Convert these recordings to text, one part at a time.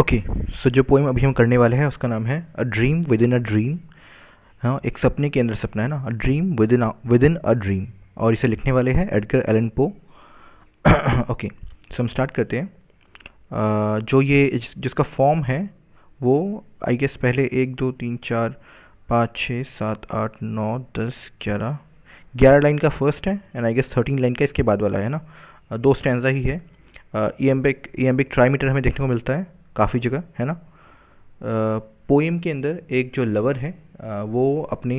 Okay so जो poem अभी हम करने वाले हैं उसका नाम है a dream within a dream हाँ एक सपने के अंदर सपना है ना a dream within within a dream और इसे लिखने वाले हैं Edgar Allan Poe okay so हम स्टार्ट करते हैं आ, जो ये जिसका फॉर्म है वो आई गेस पहले एक दो तीन चार पाँच छः सात आठ नौ दस ग्यारह ग्यारह लाइन का फर्स्ट है and I guess thirteen line का इसके बाद वाला है ना दो स्टैंडा ही है ई एम्बिक ई एम्बिक ट्राईमीटर हमें देखने को मिलता है काफ़ी जगह है ना पोइम के अंदर एक जो लवर है वो अपने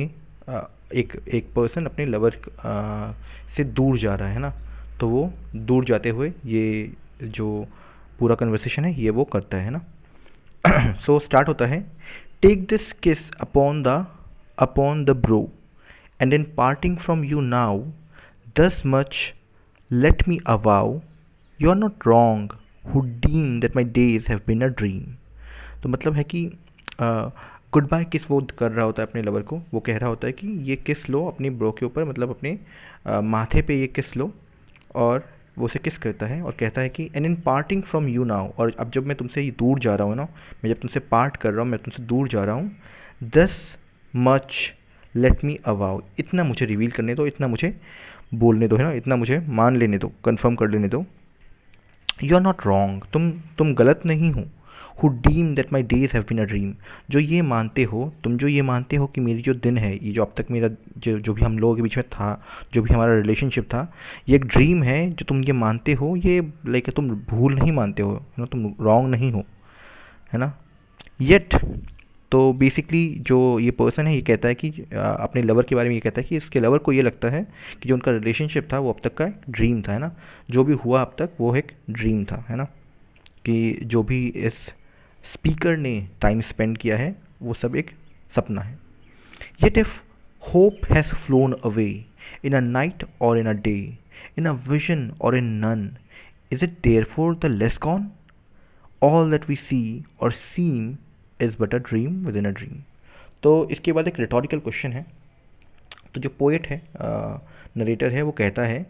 एक एक पर्सन अपने लवर से दूर जा रहा है ना तो वो दूर जाते हुए ये जो पूरा कन्वर्सेशन है ये वो करता है ना सो स्टार्ट होता है take this kiss upon the upon the brow and in parting from you now thus much let me avow you are not wrong who deem that my days have been a dream तो मतलब है कि good bye किस वो कर रहा होता है अपने लवर को वो कह रहा होता है कि ये किस लो अपनी ब्रो के ऊपर मतलब अपने uh, माथे पे ये किस लो और वो उसे किस करता है और कहता है कि and in parting from you now और अब जब मैं तुमसे दूर जा रहा हूँ ना मैं जब तुमसे पार्ट कर रहा हूँ मैं तुमसे दूर जा रहा हूँ दस मच लेट मी अवाओ इतना मुझे रिवील करने दो इतना मुझे बोलने दो है ना इतना मुझे मान लेने दो कंफर्म कर लेने दो यू आर नॉट रॉन्ग तुम तुम गलत नहीं हो who deem that my days have been a dream जो ये मानते हो तुम जो ये मानते हो कि मेरी जो दिन है ये जो अब तक मेरा जो जो भी हम लोगों के बीच में था जो भी हमारा रिलेशनशिप था ये एक ड्रीम है जो तुम ये मानते हो ये लाइक तुम भूल नहीं मानते हो ना तुम रॉन्ग नहीं हो है ना येट तो बेसिकली जो ये पर्सन है ये कहता है कि अपने लवर के बारे में ये कहता है कि इसके लवर को ये लगता है कि जो उनका रिलेशनशिप था वो अब तक का ड्रीम था है ना जो भी हुआ अब तक वो एक ड्रीम था है ना कि जो भी इस स्पीकर ने टाइम स्पेंड किया है वो सब एक सपना है yet if hope has flown away in a night और in a day in a vision और in none is it therefore the less gone all that we see और seem is but a dream within a dream तो इसके बाद एक rhetorical question है तो जो पोएट है नरेटर है वो कहता है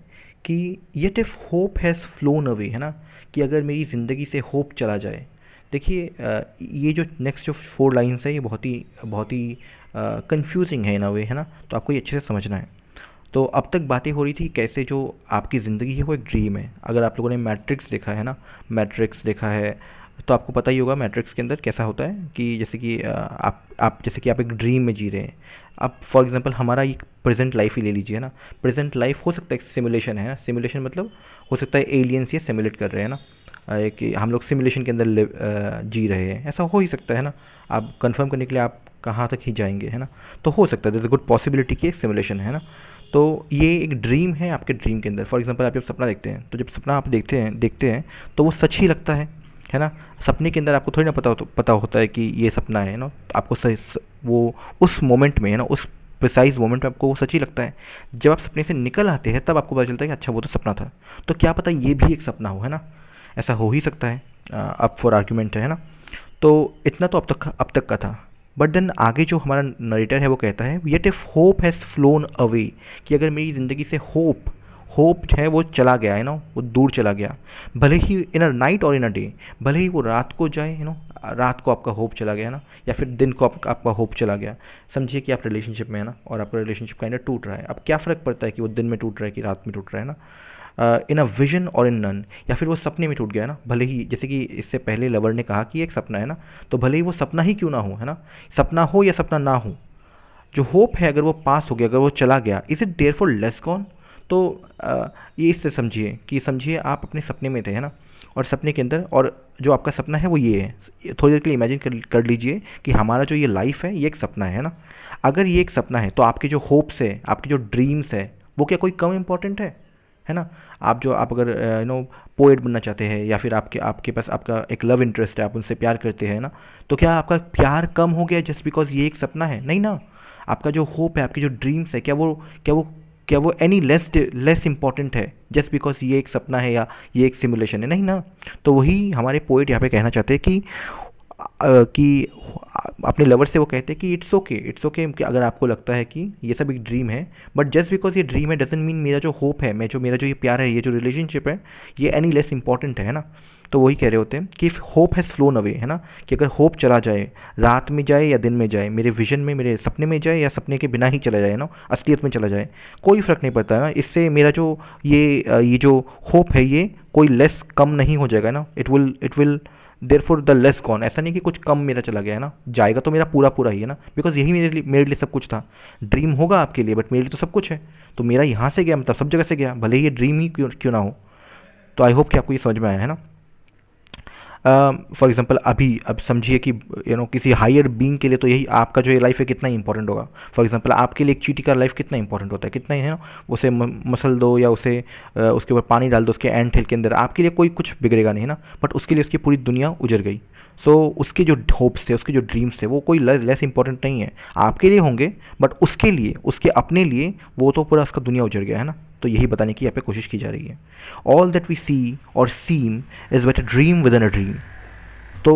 कि yet if hope has flown away है ना कि अगर मेरी ज़िंदगी से होप चला जाए देखिए ये जो नेक्स्ट जो फोर लाइन्स है ये बहुत ही बहुत ही कन्फ्यूजिंग है इन अवे वे है ना तो आपको ये अच्छे से समझना है तो अब तक बातें हो रही थी कैसे जो आपकी ज़िंदगी है वो एक ड्रीम है अगर आप लोगों ने मैट्रिक्स देखा है ना मैट्रिक्स देखा है तो आपको पता ही होगा मैट्रिक्स के अंदर कैसा होता है कि जैसे कि आप आप जैसे कि आप एक ड्रीम में जी रहे हैं आप फॉर एग्जांपल हमारा एक प्रेजेंट लाइफ ही ले लीजिए ना प्रेजेंट लाइफ हो सकता है सिमुलेशन है ना सिमुलेशन मतलब हो सकता है एलियंस ये सिमुलेट कर रहे हैं ना कि हम लोग सिमुलेशन के अंदर जी रहे हैं ऐसा हो ही सकता है ना आप कंफर्म करने के लिए आप कहाँ तक ही जाएंगे है ना तो हो सकता है दर इज़ गुड पॉसिबिलिटी की एक सिमुलेशन है ना तो ये एक ड्रीम है आपके ड्रीम के अंदर फॉर एग्जांपल आप जब सपना देखते हैं तो जब सपना आप देखते हैं देखते हैं तो वो सच ही लगता है है ना सपने के अंदर आपको थोड़ी ना पता हो, पता होता है कि ये सपना है ना तो आपको सही वो उस मोमेंट में है ना उस प्रिसाइज मोमेंट में आपको वो सच ही लगता है जब आप सपने से निकल आते हैं तब आपको पता चलता है कि अच्छा वो तो सपना था तो क्या पता ये भी एक सपना हो है ना ऐसा हो ही सकता है अप फॉर आर्ग्यूमेंट है ना तो इतना तो अब तक अब तक का था बट देन आगे जो हमारा नरेटर है वो कहता है yet if hope has flown away कि अगर मेरी ज़िंदगी से होप होप है वो चला गया है ना वो दूर चला गया भले ही इन अ नाइट और इन अ डे भले ही वो रात को जाए यू नो रात को आपका होप चला गया है ना या फिर दिन को आप, आपका होप चला गया समझिए कि आप रिलेशनशिप में है ना और आपका रिलेशनशिप काइंड टूट रहा है अब क्या फ़र्क पड़ता है कि वो दिन में टूट रहा है कि रात में टूट रहा है ना इन अ विजन और इन नन या फिर वो सपने में टूट गया ना भले ही जैसे कि इससे पहले लवर ने कहा कि एक सपना है ना तो भले ही वो सपना ही क्यों ना हो है ना सपना हो या सपना ना हो जो होप है अगर वो पास हो गया अगर वो चला गया is it therefore less gone तो ये इससे समझिए कि समझिए आप अपने सपने में थे है ना और सपने के अंदर और जो आपका सपना है वो ये है थोड़ी देर के लिए इमेजिन कर, कर लीजिए कि हमारा जो ये लाइफ है ये एक सपना है ना अगर ये एक सपना है तो आपके जो होप्स है आपके जो ड्रीम्स है वो क्या कोई कम इम्पॉर्टेंट है है ना आप जो आप अगर यू नो पोएट बनना चाहते हैं या फिर आपके आपके पास आपका एक लव इंटरेस्ट है आप उनसे प्यार करते हैं ना तो क्या आपका प्यार कम हो गया जस्ट बिकॉज ये एक सपना है नहीं ना आपका जो होप है आपकी जो ड्रीम्स है क्या वो क्या वो क्या वो एनी लेस लेस इंपॉर्टेंट है जस्ट बिकॉज ये एक सपना है या ये एक सिमुलेशन है नहीं ना तो वही हमारे पोइट यहाँ पे कहना चाहते हैं कि कि अपने लवर से वो कहते हैं कि इट्स ओके इट्स ओके अगर आपको लगता है कि ये सब एक ड्रीम है बट जस्ट बिकॉज ये ड्रीम है डजेंट मीन मेरा जो होप है मैं जो मेरा जो ये प्यार है ये जो रिलेशनशिप है ये एनी लेस इंपॉर्टेंट है ना तो वही कह रहे होते हैं कि if hope has flown away है ना कि अगर होप चला जाए रात में जाए या दिन में जाए मेरे विजन में मेरे सपने में जाए या सपने के बिना ही चला जाए ना असलियत में चला जाए कोई फ़र्क नहीं पड़ता है ना इससे मेरा जो ये ये जो होप है ये कोई लेस कम नहीं हो जाएगा ना it will it will therefore the less gone ऐसा नहीं कि कुछ कम मेरा चला गया है ना जाएगा तो मेरा पूरा पूरा ही है ना बिकॉज यही मेरे लिए मेरे लिए सब कुछ था ड्रीम होगा आपके लिए बट मेरे लिए तो सब कुछ है तो मेरा यहाँ से गया मतलब सब जगह से गया भले ही ये ड्रीम ही क्यों क्यों ना हो तो आई होप कि आपको ये समझ में आया है ना फॉर एग्जांपल अभी अब समझिए कि यू you नो know, किसी हायर बींग के लिए तो यही आपका जो ये लाइफ है कितना इंपॉर्टेंट होगा फॉर एग्जांपल आपके लिए एक चीटी का लाइफ कितना इंपॉर्टेंट होता है कितना है ना उसे मसल दो या उसे उसके ऊपर पानी डाल दो उसके एंड ठेल के अंदर आपके लिए कोई कुछ बिगड़ेगा नहीं है ना बट उसके लिए उसकी पूरी दुनिया उजर गई सो so, उसके जो होप्स थे उसके जो ड्रीम्स थे वो कोई लेस इंपॉर्टेंट नहीं है आपके लिए होंगे बट उसके लिए उसके अपने लिए वो तो पूरा उसका दुनिया उजर गया है ना तो यही बताने की यहाँ पे कोशिश की जा रही है ऑल दैट वी सी और seem is but a dream within a dream तो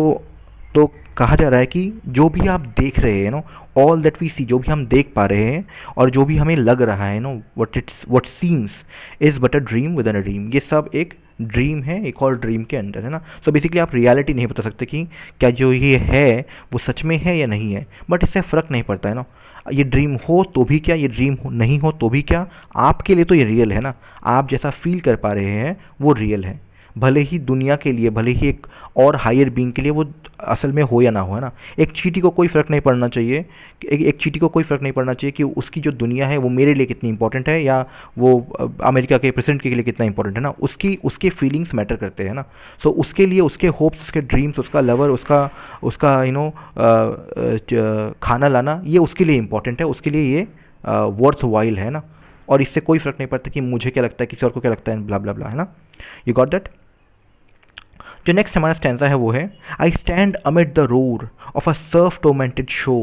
तो कहा जा रहा है कि जो भी आप देख रहे हैं no all that we see जो भी हम देख पा रहे हैं और जो भी हमें लग रहा है no what it's what seems is but a dream within a dream ये सब एक ड्रीम है एक और ड्रीम के अंडर है ना सो so बेसिकली आप रियलिटी नहीं बता सकते कि क्या जो ये है वो सच में है या नहीं है बट इससे फ़र्क नहीं पड़ता है ना ये ड्रीम हो तो भी क्या ये ड्रीम नहीं हो तो भी क्या आपके लिए तो ये रियल है ना आप जैसा फील कर पा रहे हैं वो रियल है भले ही दुनिया के लिए भले ही एक और हायर बींग के लिए वो असल में हो या ना हो है ना एक चीटी को कोई फ़र्क नहीं पड़ना चाहिए एक एक चीटी को कोई फ़र्क नहीं पड़ना चाहिए कि उसकी जो दुनिया है वो मेरे लिए कितनी इंपॉर्टेंट है या वो अमेरिका के प्रेसिडेंट के लिए कितना इंपॉर्टेंट है ना उसकी उसके फीलिंग्स मैटर करते हैं ना सो so, उसके लिए उसके होप्स उसके ड्रीम्स उसका लवर उसका उसका यू नो खाना लाना ये उसके लिए इंपॉर्टेंट है उसके लिए ये वर्थ वाइल है ना और इससे कोई फ़र्क नहीं पड़ता कि मुझे क्या लगता है किसी और को क्या लगता है ब्ला ब्ला ब्ला है ना यू गॉट दैट जो नेक्स्ट हमारा स्टैंडा है वो है I stand amid the roar of a surf tormented shore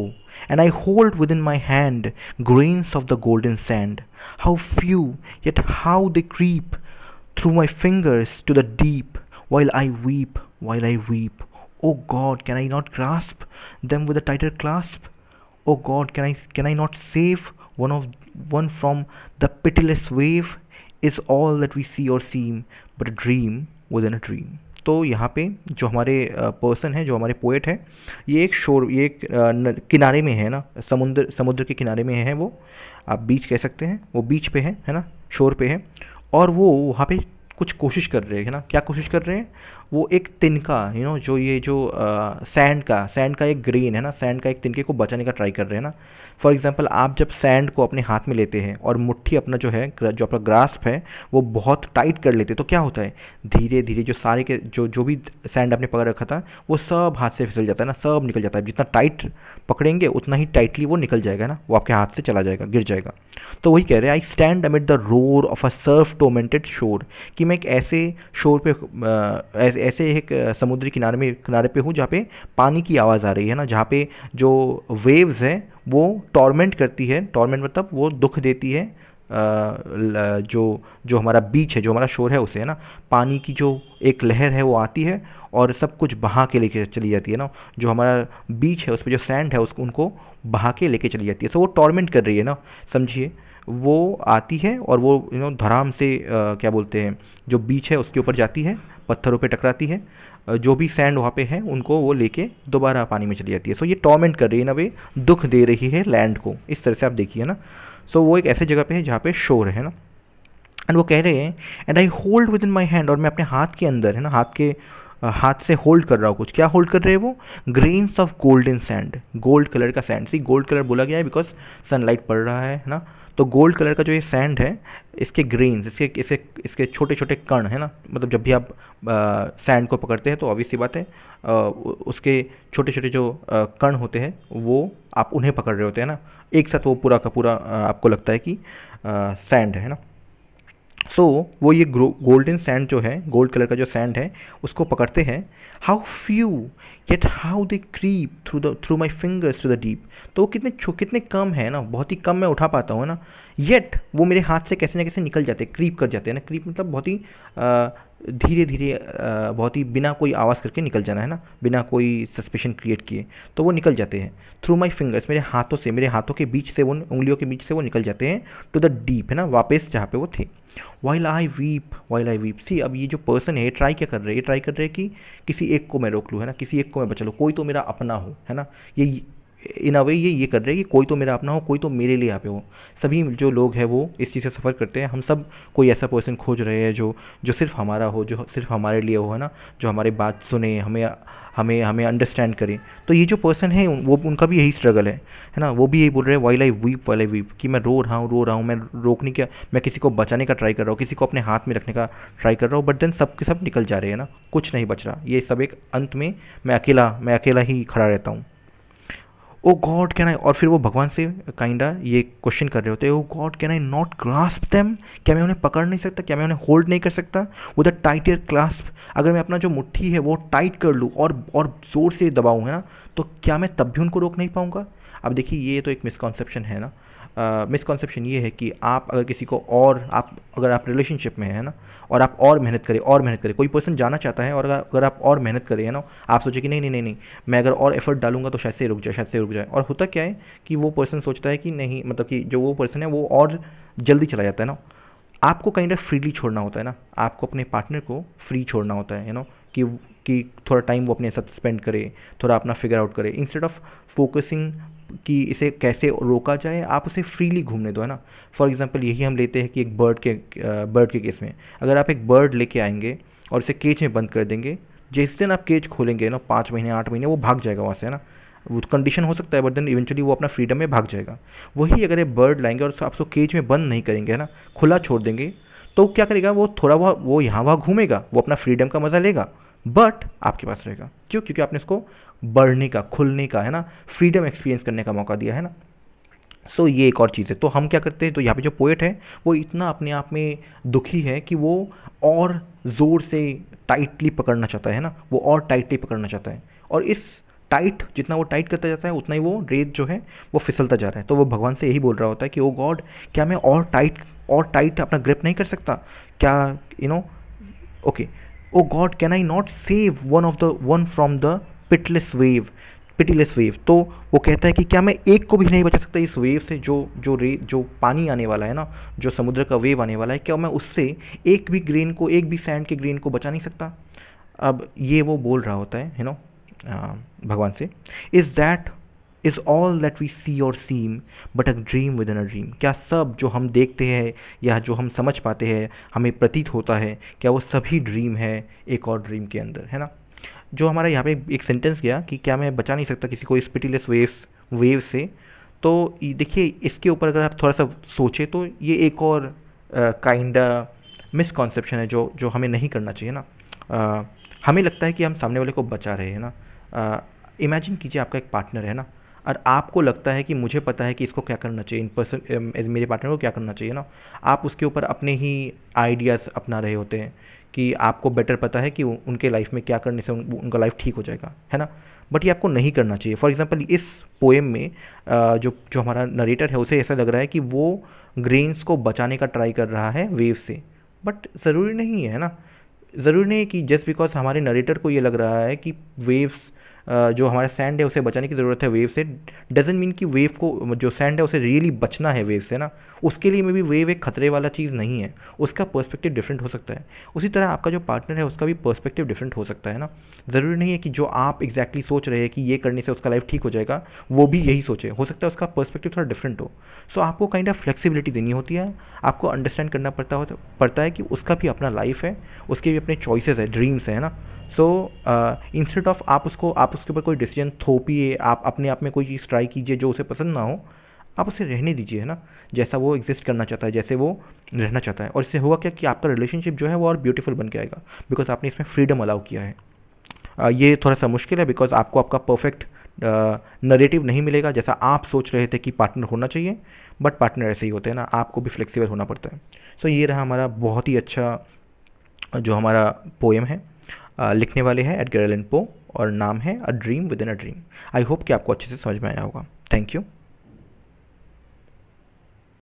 and I hold within my hand grains of the golden sand how few yet how they creep through my fingers to the deep while I weep, while I weep. Oh God, can I not grasp them with a tighter clasp? Oh God, can I can I not save one of one from the pitiless wave? Is all that we see or seem but a dream within a dream. तो यहाँ पे जो हमारे person है जो हमारे poet हैं ये एक शोर ये एक किनारे में है ना समुद्र समुद्र के किनारे में है वो आप बीच कह सकते हैं वो बीच पे है है ना शोर पे है और वो वहाँ पे कुछ कोशिश कर रहे हैं ना क्या कोशिश कर रहे हैं वो एक तिनका यू नो जो ये जो सैंड का सैंड का एक ग्रेन है ना सैंड का एक तिनके को बचाने का ट्राई कर रहे हैं ना फॉर एग्जाम्पल आप जब सैंड को अपने हाथ में लेते हैं और मुट्ठी अपना जो है जो अपना ग्रास्प है वो बहुत टाइट कर लेते हैं तो क्या होता है धीरे धीरे जो सारे के जो जो भी सैंड आपने पकड़ रखा था वो सब हाथ से फिसल जाता है ना सब निकल जाता है जितना टाइट पकड़ेंगे उतना ही टाइटली वो निकल जाएगा ना वो आपके हाथ से चला जाएगा गिर जाएगा तो वही कह रहे हैं I stand amid the roar of a surf tormented shore कि मैं एक ऐसे शोर पे ऐसे ऐसे एक समुद्री किनारे में किनारे पे हूँ जहाँ पे पानी की आवाज़ आ रही है ना जहाँ पे जो वेव्स हैं वो टॉर्मेंट करती है टॉर्मेंट मतलब वो दुख देती है जो जो हमारा बीच है जो हमारा शोर है उसे है ना पानी की जो एक लहर है वो आती है और सब कुछ बहा के लेके चली जाती है ना जो हमारा बीच है उस पर जो सैंड है उसको उनको बहा के लेके चली जाती है सो वो टॉर्मेंट कर रही है ना समझिए वो आती है और वो यू नो धराम से आ, क्या बोलते हैं जो बीच है उसके ऊपर जाती है पत्थरों पे टकराती है जो भी सैंड वहाँ पे है उनको वो लेके दोबारा पानी में चली जाती है सो ये टॉर्मेंट कर रही है ना वे दुख दे रही है लैंड को इस तरह से आप देखिए ना सो वो एक ऐसे जगह पे है जहाँ पे शोर है ना एंड वो कह रहे हैं and I hold within my hand और मैं अपने हाथ के अंदर है ना हाथ के हाथ से होल्ड कर रहा हूँ कुछ क्या होल्ड कर रहे हैं वो grains of golden sand gold colour का सैंड सी गोल्ड कलर बोला गया है बिकॉज सनलाइट पड़ रहा है ना तो गोल्ड कलर का जो ये सैंड है इसके ग्रेन्स इसके इसके इसके छोटे छोटे कण है ना मतलब जब भी आप सैंड को पकड़ते हैं तो ऑब्वियस सी बात है आ, उसके छोटे छोटे जो कण होते हैं वो आप उन्हें पकड़ रहे होते हैं ना एक साथ वो पूरा का पूरा आपको लगता है कि सैंड है ना सो so, वो ये गोल्डन सैंड जो है गोल्ड कलर का जो सैंड है उसको पकड़ते हैं how few yet how they creep through the through my fingers to the deep तो वो कितने कितने कम है ना बहुत ही कम मैं उठा पाता हूँ ना येट वो मेरे हाथ से कैसे ना कैसे निकल जाते हैं क्रीप कर जाते हैं ना क्रीप मतलब बहुत ही धीरे धीरे बहुत ही बिना कोई आवाज़ करके निकल जाना है ना बिना कोई सस्पेशन क्रिएट किए तो वो निकल जाते हैं थ्रू माई फिंगर्स मेरे हाथों से मेरे हाथों के बीच से वो उंगलियों के बीच से वो निकल जाते हैं टू द डीप है ना वापस जहाँ पे वो थे while I weep while I weep सी अब ये जो पर्सन है ये ट्राई क्या कर रहे हैं ये ट्राई कर रहे हैं कि किसी एक को मैं रोक लूँ है ना किसी एक को मैं बचा लूँ कोई तो मेरा अपना हो है ना ये इन अ वे ये ये कर रहे हैं कि कोई तो मेरा अपना हो कोई तो मेरे लिए यहाँ पे हो सभी जो लोग हैं वो इस चीज़ से सफ़र करते हैं हम सब कोई ऐसा पर्सन खोज रहे हैं जो जो सिर्फ हमारा हो जो सिर्फ हमारे लिए हो है ना जो हमारी बात सुने हमें हमें हमें अंडरस्टैंड करें तो ये जो पर्सन है वो उनका भी यही स्ट्रगल है है ना वो भी यही बोल रहे हैं वाई लाइफ वीप वाई आई वीप कि मैं रो रहा हूँ रो रहा हूँ मैं रोकने का मैं किसी को बचाने का ट्राई कर रहा हूँ किसी को अपने हाथ में रखने का ट्राई कर रहा हूँ बट देन सब के सब निकल जा रहे हैं ना कुछ नहीं बच रहा ये सब एक अंत में मैं अकेला मैं अकेला ही खड़ा रहता हूँ ओ गॉड कैन आई और फिर वो भगवान से काइंडा ये क्वेश्चन कर रहे होते हैं O God can I not grasp them क्या मैं उन्हें पकड़ नहीं सकता क्या मैं उन्हें होल्ड नहीं कर सकता विद टाइट टाइटर क्लास्प अगर मैं अपना जो मुट्ठी है वो टाइट कर लूँ और और ज़ोर से दबाऊँ है ना तो क्या मैं तब भी उनको रोक नहीं पाऊँगा अब देखिए ये तो एक मिसकॉन्सेप्शन है ना मिसकॉन्सेप्शन ये है कि आप अगर किसी को और आप अगर आप रिलेशनशिप में है ना और आप और मेहनत करें और मेहनत करें कोई पर्सन जाना चाहता है और अगर, आप और मेहनत करें है ना आप सोचें कि नहीं नहीं नहीं नहीं मैं अगर और एफर्ट डालूंगा तो शायद से रुक जाए शायद से रुक जाए और होता क्या है कि वो पर्सन सोचता है कि नहीं मतलब कि जो वो पर्सन है वो और जल्दी चला जाता है ना आपको काइंड ऑफ फ्रीली छोड़ना होता है ना आपको अपने पार्टनर को फ्री छोड़ना होता है यू नो कि कि थोड़ा टाइम वो अपने साथ स्पेंड करे थोड़ा अपना फिगर आउट करे इंस्टेड ऑफ फोकसिंग कि इसे कैसे रोका जाए आप उसे फ्रीली घूमने दो है ना फॉर एग्ज़ाम्पल यही हम लेते हैं कि एक बर्ड के बर्ड के केस में अगर आप एक बर्ड लेके आएंगे और इसे केज में बंद कर देंगे जिस दिन आप केज खोलेंगे ना पाँच महीने आठ महीने वो भाग जाएगा वहाँ से है ना वो कंडीशन हो सकता है बट देन इवेंचुअली वो अपना फ्रीडम में भाग जाएगा वही अगर ये बर्ड लाएंगे और आप उसको केज में बंद नहीं करेंगे है ना खुला छोड़ देंगे तो क्या करेगा वो थोड़ा वह वो यहाँ वहाँ घूमेगा वो अपना फ्रीडम का मज़ा लेगा बट आपके पास रहेगा क्यों क्योंकि आपने इसको बढ़ने का खुलने का है ना फ्रीडम एक्सपीरियंस करने का मौका दिया है ना सो so, ये एक और चीज़ है तो हम क्या करते हैं तो यहाँ पे जो पोएट है वो इतना अपने आप में दुखी है कि वो और ज़ोर से टाइटली पकड़ना चाहता है ना वो और टाइटली पकड़ना चाहता है और इस टाइट जितना वो टाइट करता जाता है उतना ही वो रेत जो है वो फिसलता जा रहा है तो वो भगवान से यही बोल रहा होता है कि ओ गॉड क्या मैं और टाइट और टाइट अपना ग्रिप नहीं कर सकता क्या you know okay O God can I not save one of the one from the pitiless wave pitiless wave तो वो कहता है कि क्या मैं एक को भी नहीं बचा सकता इस वेव से जो जो रे जो पानी आने वाला है ना जो समुद्र का वेव आने वाला है क्या मैं उससे एक भी ग्रेन को एक भी सैंड के ग्रेन को बचा नहीं सकता अब ये वो बोल रहा होता है यू नो भगवान से is that is all that we see और seem but a dream within a dream क्या सब जो हम देखते हैं या जो हम समझ पाते हैं हमें प्रतीत होता है क्या वो सभी ड्रीम है एक और ड्रीम के अंदर है ना जो हमारा यहाँ पे एक सेंटेंस गया कि क्या मैं बचा नहीं सकता किसी को स्पिटीलेस वेव्स वेव से तो देखिए इसके ऊपर अगर आप थोड़ा सा सोचें तो ये एक और काइंड मिसकॉन्सेप्शन है जो जो हमें नहीं करना चाहिए ना uh, हमें लगता है कि हम सामने वाले को बचा रहे हैं ना इमेजिन uh, कीजिए आपका एक पार्टनर है ना और आपको लगता है कि मुझे पता है कि इसको क्या करना चाहिए इन पर्सन एज um, मेरे पार्टनर को क्या करना चाहिए ना आप उसके ऊपर अपने ही आइडियाज़ अपना रहे होते हैं कि आपको बेटर पता है कि उनके लाइफ में क्या करने से उन, उनका लाइफ ठीक हो जाएगा है ना बट ये आपको नहीं करना चाहिए फॉर एग्ज़ाम्पल इस पोएम में uh, जो जो हमारा नरेटर है उसे ऐसा लग रहा है कि वो ग्रेन्स को बचाने का ट्राई कर रहा है वेव से बट ज़रूरी नहीं है ना ज़रूरी नहीं कि जस्ट बिकॉज हमारे नरेटर को ये लग रहा है कि वेव्स जो हमारा सैंड है उसे बचाने की ज़रूरत है वेव से डजन मीन कि वेव को जो सैंड है उसे रियली बचना है वेव से ना उसके लिए में भी वेव एक खतरे वाला चीज़ नहीं है उसका पर्सपेक्टिव डिफरेंट हो सकता है उसी तरह आपका जो पार्टनर है उसका भी पर्सपेक्टिव डिफरेंट हो सकता है ना ज़रूरी नहीं है कि जो आप एग्जैक्टली exactly सोच रहे हैं कि ये करने से उसका लाइफ ठीक हो जाएगा वो भी यही सोचे हो सकता है उसका पर्सपेक्टिव थोड़ा डिफरेंट हो सो so, आपको काइंड ऑफ फ्लेक्सिबिलिटी देनी होती है आपको अंडरस्टैंड करना पड़ता होता पड़ता है कि उसका भी अपना लाइफ है उसके भी अपने चॉइसेस है ड्रीम्स है ना सो इंस्टेड ऑफ आप उसको आप उसके ऊपर कोई डिसीजन थोपिए आप अपने आप में कोई चीज़ ट्राई कीजिए जो उसे पसंद ना हो आप उसे रहने दीजिए है ना जैसा वो एग्जिस्ट करना चाहता है जैसे वो रहना चाहता है और इससे होगा क्या कि आपका रिलेशनशिप जो है वो और ब्यूटीफुल बन के आएगा बिकॉज आपने इसमें फ्रीडम अलाउ किया है uh, ये थोड़ा सा मुश्किल है बिकॉज आपको आपका परफेक्ट नरेटिव uh, नहीं मिलेगा जैसा आप सोच रहे थे कि पार्टनर होना चाहिए बट पार्टनर ऐसे ही होते हैं ना आपको भी फ्लेक्सिबल होना पड़ता है सो so, ये रहा हमारा बहुत ही अच्छा जो हमारा पोएम है लिखने वाले हैं एडगर एलन पो और नाम है a dream within a dream I hope कि आपको अच्छे से समझ में आया होगा थैंक यू